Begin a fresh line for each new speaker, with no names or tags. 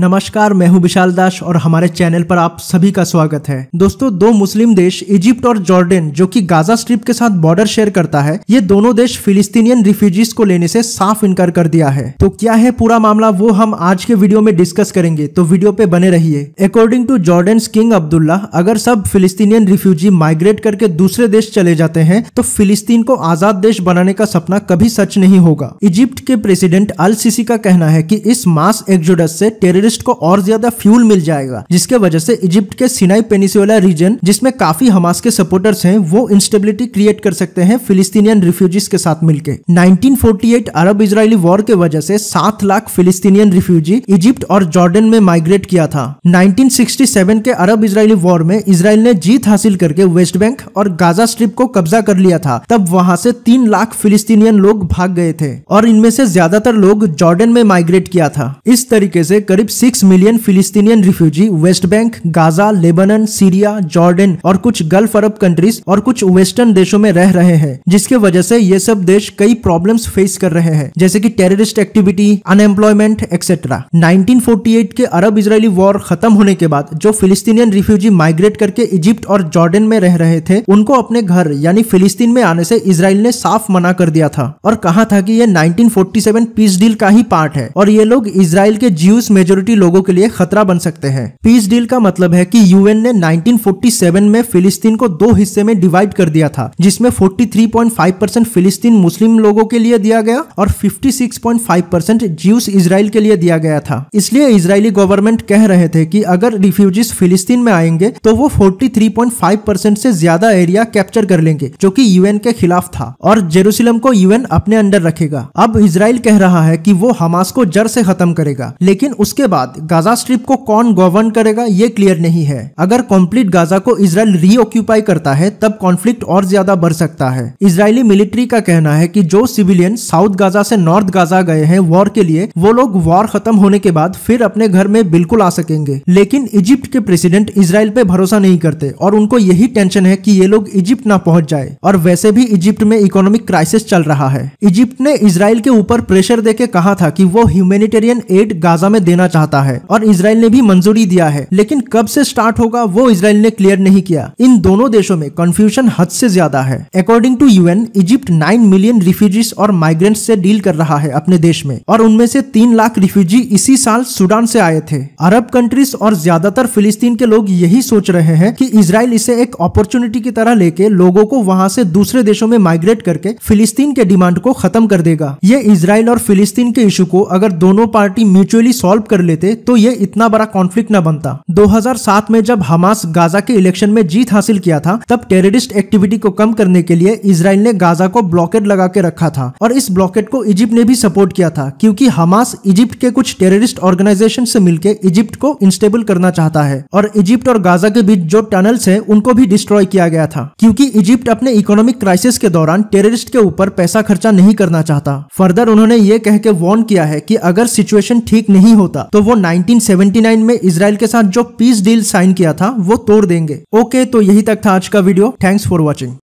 नमस्कार मैं हूं विशाल दास और हमारे चैनल पर आप सभी का स्वागत है दोस्तों दो मुस्लिम देश इजिप्ट और जॉर्डन जो कि गाजा स्ट्रिप के साथ बॉर्डर शेयर करता है ये दोनों देश फिलिस्तीनियन रिफ्यूजीज को लेने से साफ इनकार कर दिया है तो क्या है पूरा मामला वो हम आज के वीडियो में डिस्कस करेंगे तो वीडियो पे बने रहिए according to Jordan King Abdullah अगर सब फिलिस्तीनियन रिफ्यूजी माइग्रेट करके दूसरे देश चले जाते हैं तो फिलिस्तीन को आजाद देश बनाने का सपना कभी सच नहीं होगा इजिप्ट के प्रेसिडेंट अल सिसी का कहना है की इस मास एक्जुडस से टेररिस्ट टेररिस्ट को और ज्यादा फ्यूल मिल जाएगा जिसके वजह से इजिप्ट के सिनाई पेनिसोला रीजन जिसमें काफी हमास के सपोर्टर्स हैं वो इंस्टेबिलिटी क्रिएट कर सकते हैं फिलिस्तीनियन रिफ्यूजीज के साथ मिलकर 1948 अरब इसराइली वॉर के वजह से सात लाख फिलिस्तीनियन रिफ्यूजी इजिप्ट और जॉर्डन में माइग्रेट किया था नाइनटीन के अरब इसराइली वॉर में इसराइल ने जीत हासिल करके वेस्ट बैंक और गाजा स्ट्रिप को कब्जा कर लिया था तब वहां से तीन लाख फिलिस्तीनियन लोग भाग गए थे और इनमें से ज्यादातर लोग जॉर्डन में माइग्रेट किया था इस तरीके से करीब six million Palestinian refugee West Bank Gaza Lebanon Syria Jordan और कुछ गल्फ अरब कंट्रीज और कुछ वेस्टर्न देशों में रह रहे हैं जिसके वजह से ये सब देश कई प्रॉब्लम्स फेस कर रहे हैं जैसे कि टेररिस्ट एक्टिविटी अनएम्प्लॉयमेंट एक्सेट्रा 1948 के अरब इसराइली वॉर खत्म होने के बाद जो फिलिस्तीनियन रिफ्यूजी माइग्रेट करके इजिप्ट और जॉर्डन में रह रहे थे उनको अपने घर यानी फिलिस्तीन में आने से इसराइल ने साफ मना कर दिया था और कहा था कि ये 1947 पीस डील का ही पार्ट है और ये लोग इसराइल के ज्यूस मेजोर मेजोरिटी लोगों के लिए खतरा बन सकते हैं पीस डील का मतलब है कि यूएन ने 1947 में फिलिस्तीन को दो हिस्से में डिवाइड कर दिया था जिसमें 43.5 परसेंट फिलिस्तीन मुस्लिम लोगों के लिए दिया गया और 56.5 परसेंट जीव इसराइल के लिए दिया गया था इसलिए इसराइली गवर्नमेंट कह रहे थे की अगर रिफ्यूजीज फिलिस्तीन में आएंगे तो वो फोर्टी परसेंट से ज्यादा एरिया कैप्चर कर लेंगे जो की यूएन के खिलाफ था और जेरूसलम को यूएन अपने अंडर रखेगा अब इसराइल कह रहा है कि वो हमास को जड़ से खत्म करेगा लेकिन उसके बाद गाजा स्ट्रिप को कौन गवर्न करेगा ये क्लियर नहीं है अगर कॉम्प्लीट गाजा को इसराइल रीऑक्यूपाई करता है तब कॉन्फ्लिक्ट और ज्यादा बढ़ सकता है इसराइली मिलिट्री का कहना है कि जो सिविलियन साउथ गाजा से नॉर्थ गाजा गए हैं वॉर के लिए वो लोग वॉर खत्म होने के बाद फिर अपने घर में बिल्कुल आ सकेंगे लेकिन इजिप्ट के प्रेसिडेंट इसराइल पे भरोसा नहीं करते और उनको यही टेंशन है कि ये लोग इजिप्ट ना पहुंच जाए और वैसे भी इजिप्ट में इकोनॉमिक क्राइसिस चल रहा है इजिप्ट ने इसराइल के ऊपर प्रेशर देके कहा था कि वो ह्यूमेनिटेरियन एड गाजा में देना चाहते चाहता है और इसराइल ने भी मंजूरी दिया है लेकिन कब से स्टार्ट होगा वो इसराइल ने क्लियर नहीं किया इन दोनों देशों में कंफ्यूजन हद से ज्यादा है according to UN Egypt nine million refugees और माइग्रेंट से डील कर रहा है अपने देश में और उनमें से तीन लाख रिफ्यूजी इसी साल सूडान से आए थे अरब कंट्रीज और ज्यादातर फिलिस्तीन के लोग यही सोच रहे हैं कि इसराइल इसे एक अपॉर्चुनिटी की तरह लेके लोगों को वहां से दूसरे देशों में माइग्रेट करके फिलिस्तीन के डिमांड को खत्म कर देगा ये इसराइल और फिलिस्तीन के इशू को अगर दोनों पार्टी म्यूचुअली सॉल्व कर लेते तो ये इतना बड़ा कॉन्फ्लिक्ट न बनता 2007 में जब हमास गाजा के इलेक्शन में जीत हासिल किया था तब टेररिस्ट एक्टिविटी को कम करने के लिए इसराइल ने गाजा को ब्लॉकेट लगा के रखा था और इस ब्लॉकेट को इजिप्ट ने भी सपोर्ट किया था क्योंकि हमास इजिप्ट के कुछ टेररिस्ट ऑर्गेनाइजेशन से मिलकर इजिप्ट को इंस्टेबल करना चाहता है और इजिप्ट और गाजा के बीच जो टनल्स है उनको भी डिस्ट्रॉय किया गया था क्योंकि इजिप्ट अपने इकोनॉमिक क्राइसिस के दौरान टेररिस्ट के ऊपर पैसा खर्चा नहीं करना चाहता फर्दर उन्होंने ये कह के वार्न किया है कि अगर सिचुएशन ठीक नहीं होता तो तो वो 1979 में इसराइल के साथ जो पीस डील साइन किया था वो तोड़ देंगे ओके तो यही तक था आज का वीडियो थैंक्स फॉर वॉचिंग